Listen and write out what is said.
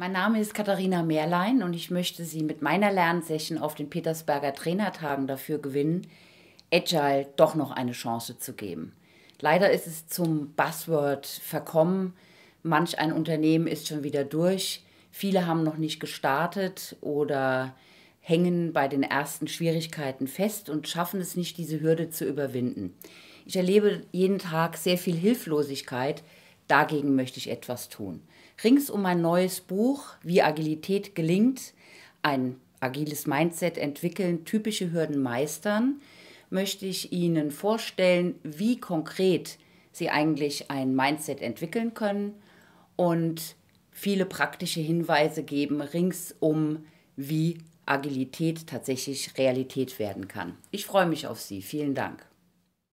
Mein Name ist Katharina Merlein und ich möchte Sie mit meiner Lernsession auf den Petersberger Trainertagen dafür gewinnen, Agile doch noch eine Chance zu geben. Leider ist es zum Buzzword verkommen. Manch ein Unternehmen ist schon wieder durch. Viele haben noch nicht gestartet oder hängen bei den ersten Schwierigkeiten fest und schaffen es nicht, diese Hürde zu überwinden. Ich erlebe jeden Tag sehr viel Hilflosigkeit, Dagegen möchte ich etwas tun. Rings um mein neues Buch, Wie Agilität gelingt, ein agiles Mindset entwickeln, typische Hürden meistern, möchte ich Ihnen vorstellen, wie konkret Sie eigentlich ein Mindset entwickeln können und viele praktische Hinweise geben rings um, wie Agilität tatsächlich Realität werden kann. Ich freue mich auf Sie. Vielen Dank.